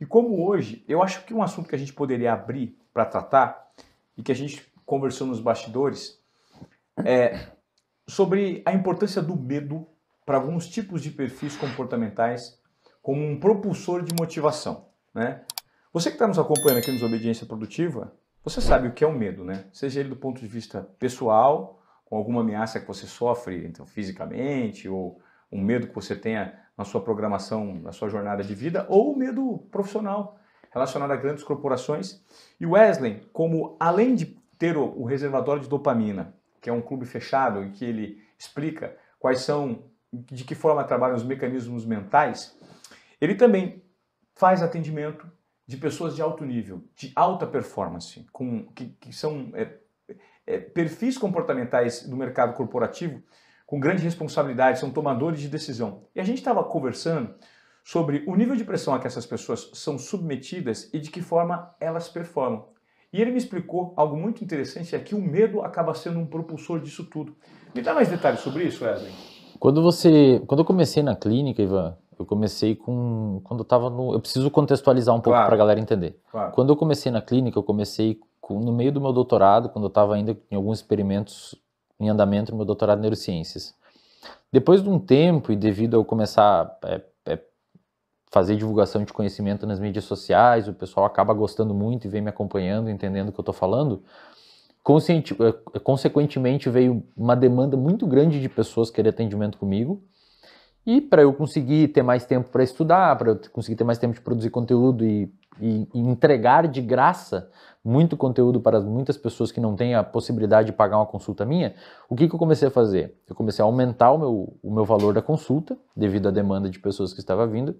E como hoje, eu acho que um assunto que a gente poderia abrir para tratar e que a gente conversou nos bastidores é sobre a importância do medo para alguns tipos de perfis comportamentais como um propulsor de motivação, né? Você que está nos acompanhando aqui nos Obediência Produtiva, você sabe o que é o medo, né? Seja ele do ponto de vista pessoal, com alguma ameaça que você sofre, então fisicamente ou um medo que você tenha na sua programação, na sua jornada de vida, ou o medo profissional relacionado a grandes corporações. E Wesley, como além de ter o reservatório de dopamina, que é um clube fechado e que ele explica quais são, de que forma trabalham os mecanismos mentais, ele também faz atendimento de pessoas de alto nível, de alta performance, com, que, que são é, é, perfis comportamentais do mercado corporativo com grande responsabilidade, são tomadores de decisão. E a gente estava conversando sobre o nível de pressão a que essas pessoas são submetidas e de que forma elas performam. E ele me explicou algo muito interessante, é que o medo acaba sendo um propulsor disso tudo. Me dá mais detalhes sobre isso, Wesley? Quando você, quando eu comecei na clínica, Ivan, eu comecei com quando eu estava no, eu preciso contextualizar um pouco claro. para a galera entender. Claro. Quando eu comecei na clínica, eu comecei com, no meio do meu doutorado, quando eu estava ainda em alguns experimentos em andamento meu doutorado em neurociências. Depois de um tempo e devido a eu começar a é, é, fazer divulgação de conhecimento nas mídias sociais, o pessoal acaba gostando muito e vem me acompanhando, entendendo o que eu estou falando, é, consequentemente veio uma demanda muito grande de pessoas querer atendimento comigo. E para eu conseguir ter mais tempo para estudar, para eu conseguir ter mais tempo de produzir conteúdo e e, entregar de graça muito conteúdo para muitas pessoas que não têm a possibilidade de pagar uma consulta minha, o que, que eu comecei a fazer? Eu comecei a aumentar o meu, o meu valor da consulta, devido à demanda de pessoas que estava vindo.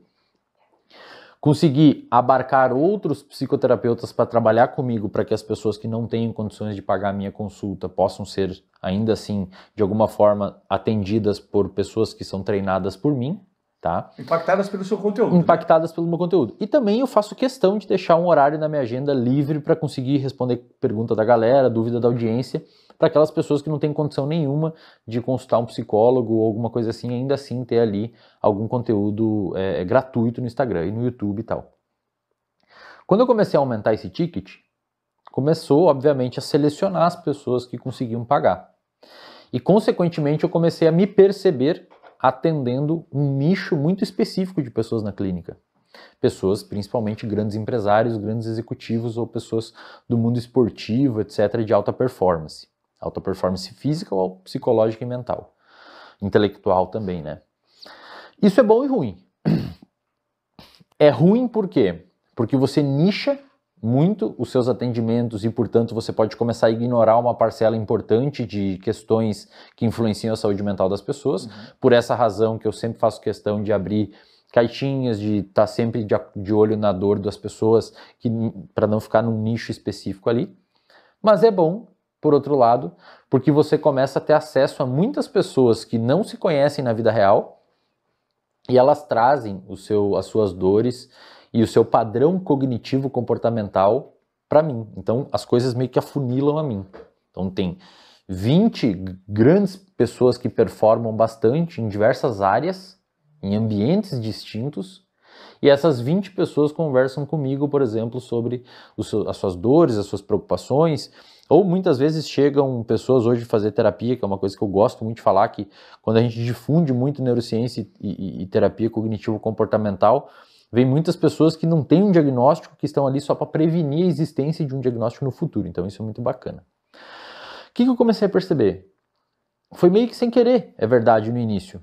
Consegui abarcar outros psicoterapeutas para trabalhar comigo, para que as pessoas que não têm condições de pagar a minha consulta possam ser, ainda assim, de alguma forma, atendidas por pessoas que são treinadas por mim. Tá? Impactadas pelo seu conteúdo. Né? Impactadas né? pelo meu conteúdo. E também eu faço questão de deixar um horário na minha agenda livre para conseguir responder pergunta da galera, dúvida da audiência, para aquelas pessoas que não têm condição nenhuma de consultar um psicólogo ou alguma coisa assim, ainda assim ter ali algum conteúdo é, é, gratuito no Instagram e no YouTube e tal. Quando eu comecei a aumentar esse ticket, começou, obviamente, a selecionar as pessoas que conseguiam pagar. E, consequentemente, eu comecei a me perceber atendendo um nicho muito específico de pessoas na clínica. Pessoas, principalmente grandes empresários, grandes executivos ou pessoas do mundo esportivo, etc., de alta performance. Alta performance física ou psicológica e mental. Intelectual também, né? Isso é bom e ruim. É ruim por quê? Porque você nicha muito os seus atendimentos e, portanto, você pode começar a ignorar uma parcela importante de questões que influenciam a saúde mental das pessoas. Uhum. Por essa razão que eu sempre faço questão de abrir caixinhas, de estar tá sempre de, de olho na dor das pessoas, para não ficar num nicho específico ali. Mas é bom, por outro lado, porque você começa a ter acesso a muitas pessoas que não se conhecem na vida real e elas trazem o seu, as suas dores e o seu padrão cognitivo comportamental para mim. Então as coisas meio que afunilam a mim. Então tem 20 grandes pessoas que performam bastante em diversas áreas, em ambientes distintos, e essas 20 pessoas conversam comigo, por exemplo, sobre as suas dores, as suas preocupações, ou muitas vezes chegam pessoas hoje fazer terapia, que é uma coisa que eu gosto muito de falar, que quando a gente difunde muito neurociência e, e, e terapia cognitivo-comportamental, vem muitas pessoas que não têm um diagnóstico, que estão ali só para prevenir a existência de um diagnóstico no futuro. Então isso é muito bacana. O que, que eu comecei a perceber? Foi meio que sem querer, é verdade, no início.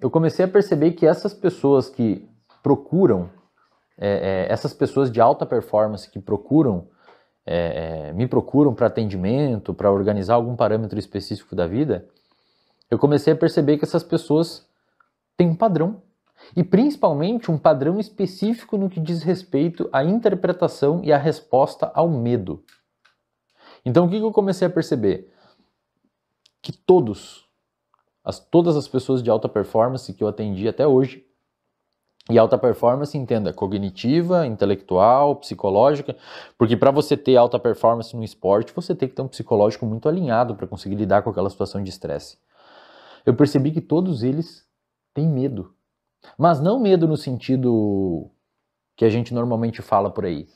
Eu comecei a perceber que essas pessoas que procuram, é, é, essas pessoas de alta performance que procuram, é, é me procuram para atendimento, para organizar algum parâmetro específico da vida, eu comecei a perceber que essas pessoas têm um padrão e principalmente um padrão específico no que diz respeito à interpretação e à resposta ao medo. Então o que eu comecei a perceber? Que todos, as, todas as pessoas de alta performance que eu atendi até hoje, e alta performance entenda cognitiva, intelectual, psicológica, porque para você ter alta performance no esporte, você tem que ter um psicológico muito alinhado para conseguir lidar com aquela situação de estresse. Eu percebi que todos eles têm medo mas não medo no sentido que a gente normalmente fala por aí.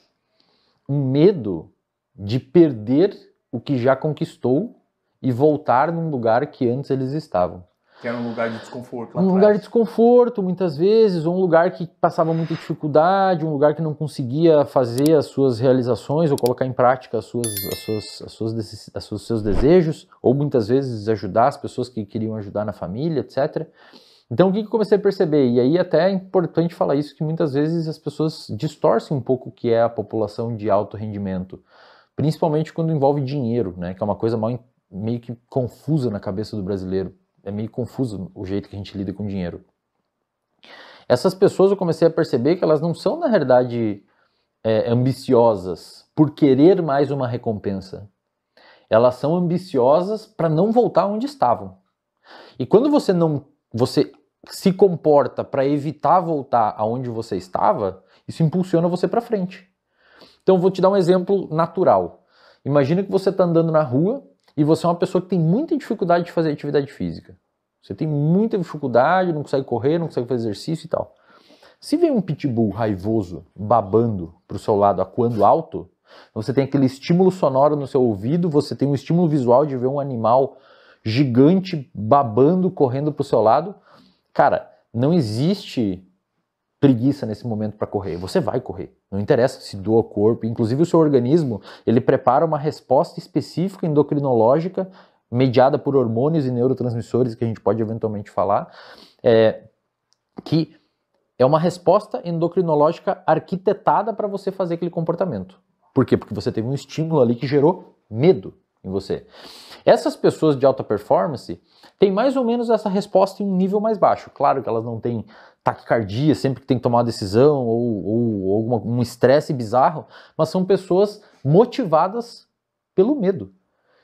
Um medo de perder o que já conquistou e voltar num lugar que antes eles estavam. Que era um lugar de desconforto. Lá um atrás. lugar de desconforto, muitas vezes, ou um lugar que passava muita dificuldade, um lugar que não conseguia fazer as suas realizações ou colocar em prática as suas, as suas, as suas, as suas seus desejos, ou muitas vezes ajudar as pessoas que queriam ajudar na família, etc. Então, o que eu comecei a perceber? E aí, até é importante falar isso, que muitas vezes as pessoas distorcem um pouco o que é a população de alto rendimento, principalmente quando envolve dinheiro, né? Que é uma coisa meio que confusa na cabeça do brasileiro. É meio confuso o jeito que a gente lida com dinheiro. Essas pessoas eu comecei a perceber que elas não são, na verdade é, ambiciosas por querer mais uma recompensa. Elas são ambiciosas para não voltar onde estavam. E quando você não você se comporta para evitar voltar aonde você estava, isso impulsiona você para frente. Então vou te dar um exemplo natural. Imagina que você está andando na rua e você é uma pessoa que tem muita dificuldade de fazer atividade física. Você tem muita dificuldade, não consegue correr, não consegue fazer exercício e tal. Se vem um pitbull raivoso babando para o seu lado a quando alto, você tem aquele estímulo sonoro no seu ouvido, você tem um estímulo visual de ver um animal gigante babando, correndo para o seu lado. Cara, não existe preguiça nesse momento para correr. Você vai correr. Não interessa se doa o corpo. Inclusive o seu organismo, ele prepara uma resposta específica endocrinológica mediada por hormônios e neurotransmissores que a gente pode eventualmente falar, é, que é uma resposta endocrinológica arquitetada para você fazer aquele comportamento. Por quê? Porque você teve um estímulo ali que gerou medo em você. Essas pessoas de alta performance têm mais ou menos essa resposta em um nível mais baixo. Claro que elas não têm taquicardia sempre que tem que tomar uma decisão ou, ou, ou uma, um estresse bizarro, mas são pessoas motivadas pelo medo.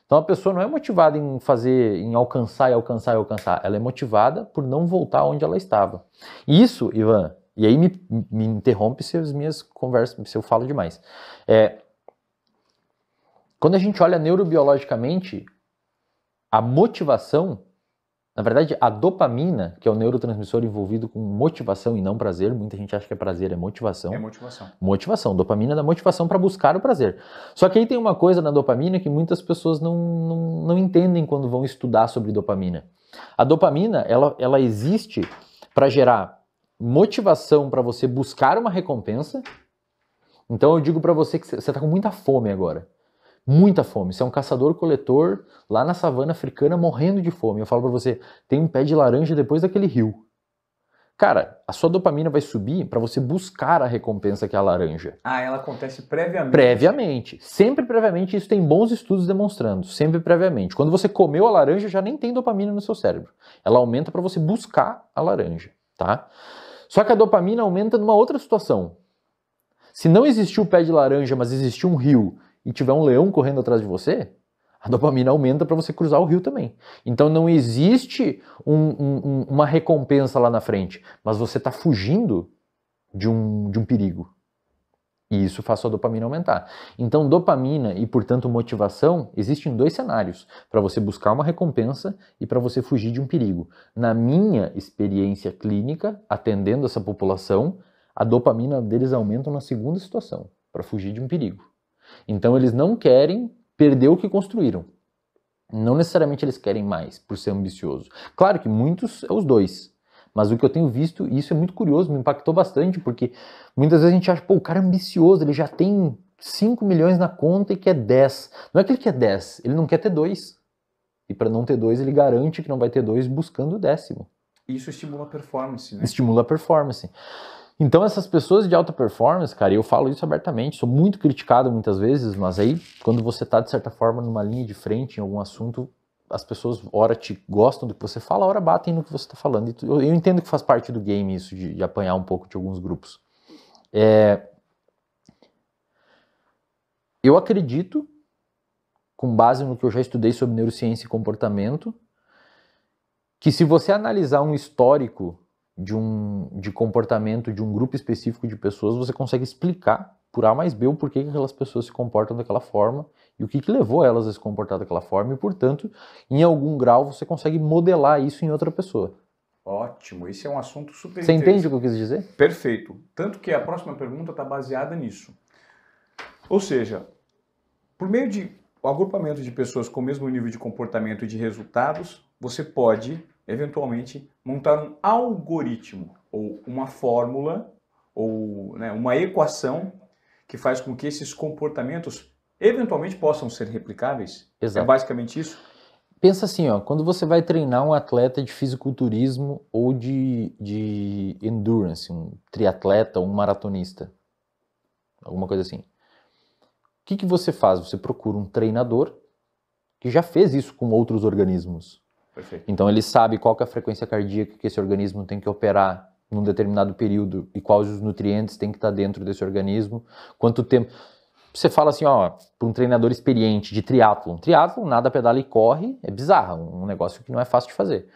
Então a pessoa não é motivada em fazer, em alcançar e alcançar e alcançar. Ela é motivada por não voltar onde ela estava. Isso, Ivan, e aí me, me interrompe se as minhas conversas, se eu falo demais. É, quando a gente olha neurobiologicamente, a motivação, na verdade, a dopamina, que é o neurotransmissor envolvido com motivação e não prazer, muita gente acha que é prazer, é motivação. É motivação. Motivação. Dopamina dá motivação para buscar o prazer. Só que aí tem uma coisa na dopamina que muitas pessoas não, não, não entendem quando vão estudar sobre dopamina. A dopamina, ela, ela existe para gerar motivação para você buscar uma recompensa. Então eu digo para você que você está com muita fome agora muita fome. Você é um caçador-coletor lá na savana africana morrendo de fome. Eu falo para você, tem um pé de laranja depois daquele rio. Cara, a sua dopamina vai subir para você buscar a recompensa que é a laranja. Ah, ela acontece previamente. Previamente. Sempre previamente, isso tem bons estudos demonstrando. Sempre previamente. Quando você comeu a laranja, já nem tem dopamina no seu cérebro. Ela aumenta para você buscar a laranja, tá? Só que a dopamina aumenta numa outra situação. Se não existiu o pé de laranja, mas existiu um rio e tiver um leão correndo atrás de você, a dopamina aumenta para você cruzar o rio também. Então não existe um, um, uma recompensa lá na frente, mas você está fugindo de um, de um perigo. E isso faz sua dopamina aumentar. Então, dopamina e, portanto, motivação existem dois cenários: para você buscar uma recompensa e para você fugir de um perigo. Na minha experiência clínica, atendendo essa população, a dopamina deles aumenta na segunda situação, para fugir de um perigo. Então eles não querem perder o que construíram. Não necessariamente eles querem mais, por ser ambicioso. Claro que muitos é os dois. Mas o que eu tenho visto, e isso é muito curioso, me impactou bastante, porque muitas vezes a gente acha, pô, o cara é ambicioso, ele já tem 5 milhões na conta e quer 10. Não é que ele quer 10, ele não quer ter 2. E para não ter 2, ele garante que não vai ter 2 buscando o décimo. Isso estimula a performance, né? Estimula a performance. Então, essas pessoas de alta performance, cara, eu falo isso abertamente, sou muito criticado muitas vezes, mas aí, quando você está, de certa forma, numa linha de frente em algum assunto, as pessoas, ora, te gostam do que você fala, ora, batem no que você está falando. Eu, eu, entendo que faz parte do game isso, de, de apanhar um pouco de alguns grupos. É... Eu acredito, com base no que eu já estudei sobre neurociência e comportamento, que se você analisar um histórico de um de comportamento de um grupo específico de pessoas, você consegue explicar por A mais B o porquê que aquelas pessoas se comportam daquela forma e o que, que levou elas a se comportar daquela forma, e portanto, em algum grau, você consegue modelar isso em outra pessoa. Ótimo, esse é um assunto super Você entende o que eu quis dizer? Perfeito. Tanto que a próxima pergunta está baseada nisso. Ou seja, por meio de o agrupamento de pessoas com o mesmo nível de comportamento e de resultados, você pode eventualmente montar um algoritmo ou uma fórmula ou né, uma equação que faz com que esses comportamentos eventualmente possam ser replicáveis? É Exato. É basicamente isso? Pensa assim, ó, quando você vai treinar um atleta de fisiculturismo ou de, de endurance, um triatleta ou um maratonista, alguma coisa assim. O que, que você faz? Você procura um treinador que já fez isso com outros organismos. Perfeito. Então ele sabe qual é a frequência cardíaca que esse organismo tem que operar num determinado período e quais os nutrientes tem que estar dentro desse organismo, quanto tempo. Você fala assim, ó, para um treinador experiente de triatlo, triatlo, nada pedala e corre, é bizarro, um negócio que não é fácil de fazer.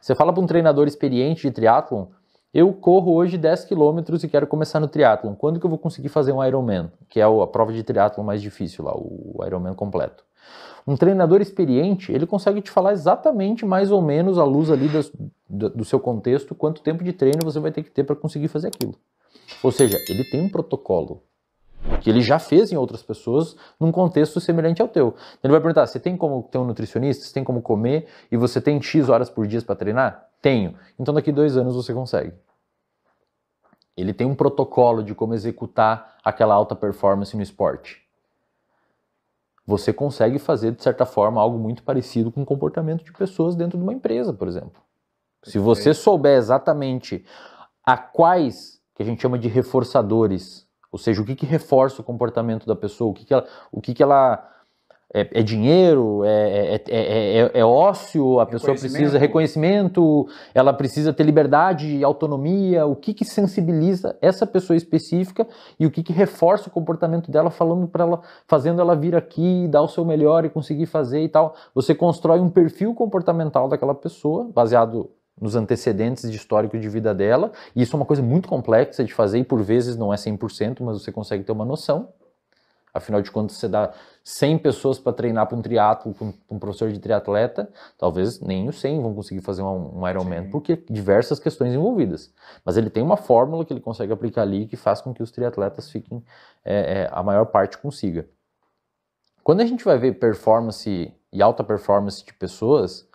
Você fala para um treinador experiente de triatlon, eu corro hoje 10 km e quero começar no triatlon. Quando que eu vou conseguir fazer um Ironman, que é a prova de triatlon mais difícil lá, o Ironman completo? Um treinador experiente, ele consegue te falar exatamente mais ou menos à luz ali das, do, do seu contexto quanto tempo de treino você vai ter que ter para conseguir fazer aquilo. Ou seja, ele tem um protocolo que ele já fez em outras pessoas num contexto semelhante ao teu. Então, ele vai perguntar: você tem como ter um nutricionista? Você tem como comer? E você tem X horas por dia para treinar? Tenho. Então daqui dois anos você consegue. Ele tem um protocolo de como executar aquela alta performance no esporte você consegue fazer, de certa forma, algo muito parecido com o comportamento de pessoas dentro de uma empresa, por exemplo. Se você souber exatamente a quais, que a gente chama de reforçadores, ou seja, o que, que reforça o comportamento da pessoa, o que, que ela. O que, que ela é, é, dinheiro, é, é, é ócio, a pessoa precisa reconhecimento, ela precisa ter liberdade, autonomia, o que, que sensibiliza essa pessoa específica e o que, que reforça o comportamento dela, falando para ela, fazendo ela vir aqui, dar o seu melhor e conseguir fazer e tal. Você constrói um perfil comportamental daquela pessoa, baseado nos antecedentes de histórico de vida dela, e isso é uma coisa muito complexa de fazer e por vezes não é 100%, mas você consegue ter uma noção. Afinal de contas, você dá 100 pessoas para treinar para um triatlo, com um, um, professor de triatleta, talvez nem os 100 vão conseguir fazer um, um Ironman, Sim. porque diversas questões envolvidas. Mas ele tem uma fórmula que ele consegue aplicar ali que faz com que os triatletas fiquem, é, é, a maior parte consiga. Quando a gente vai ver performance e alta performance de pessoas,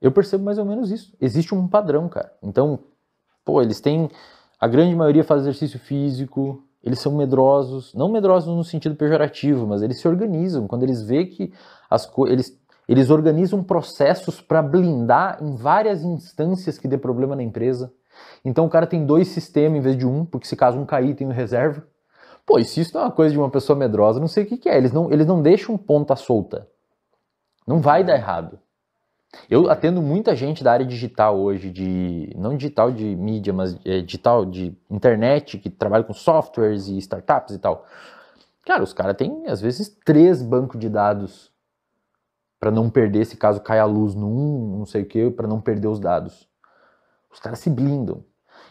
eu percebo mais ou menos isso. Existe um padrão, cara. Então, pô, eles têm. A grande maioria faz exercício físico, eles são medrosos, não medrosos no sentido pejorativo, mas eles se organizam. Quando eles vê que as coisas. Eles organizam processos para blindar em várias instâncias que dê problema na empresa. Então o cara tem dois sistemas em vez de um, porque se caso um cair, tem um reserva. Pô, e se isso não é uma coisa de uma pessoa medrosa, não sei o que, que é. Eles não, eles não deixam ponta solta. Não vai dar errado. Eu atendo muita gente da área digital hoje, de não digital de mídia, mas é, digital de internet, que trabalha com softwares e startups e tal. Cara, os caras têm, às vezes, três bancos de dados para não perder, se caso caia a luz num, não sei o que, para não perder os dados. Os caras se blindam.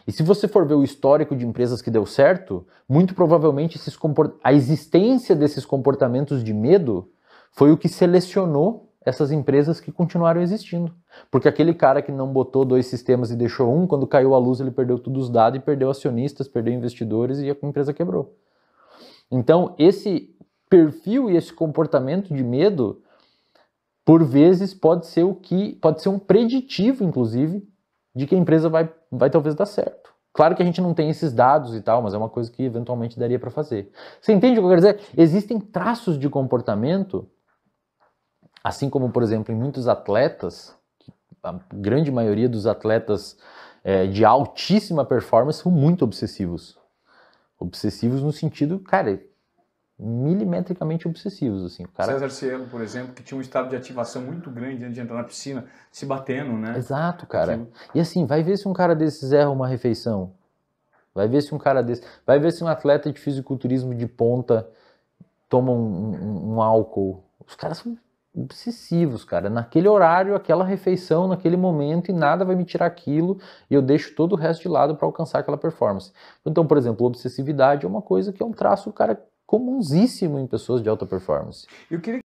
E se você for ver o histórico de empresas que deu certo, muito provavelmente esses comport... a existência desses comportamentos de medo foi o que selecionou essas empresas que continuaram existindo. Porque aquele cara que não botou dois sistemas e deixou um, quando caiu a luz, ele perdeu todos os dados e perdeu acionistas, perdeu investidores e a empresa quebrou. Então, esse perfil e esse comportamento de medo, por vezes, pode ser o que pode ser um preditivo, inclusive, de que a empresa vai, vai talvez dar certo. Claro que a gente não tem esses dados e tal, mas é uma coisa que eventualmente daria para fazer. Você entende o que eu quero dizer? Existem traços de comportamento Assim como, por exemplo, em muitos atletas, a grande maioria dos atletas é, de altíssima performance são muito obsessivos. Obsessivos no sentido, cara, milimetricamente obsessivos. Assim, o cara... César Cielo, por exemplo, que tinha um estado de ativação muito grande antes de entrar na piscina, se batendo, né? Exato, cara. Assim. E assim, vai ver se um cara desses erra uma refeição. Vai ver se um cara desse. Vai ver se um atleta de fisiculturismo de ponta toma um, um, um álcool. Os caras são obsessivos, cara. Naquele horário, aquela refeição, naquele momento e nada vai me tirar aquilo e eu deixo todo o resto de lado para alcançar aquela performance. Então, por exemplo, obsessividade é uma coisa que é um traço, cara, comunsíssimo em pessoas de alta performance. Eu queria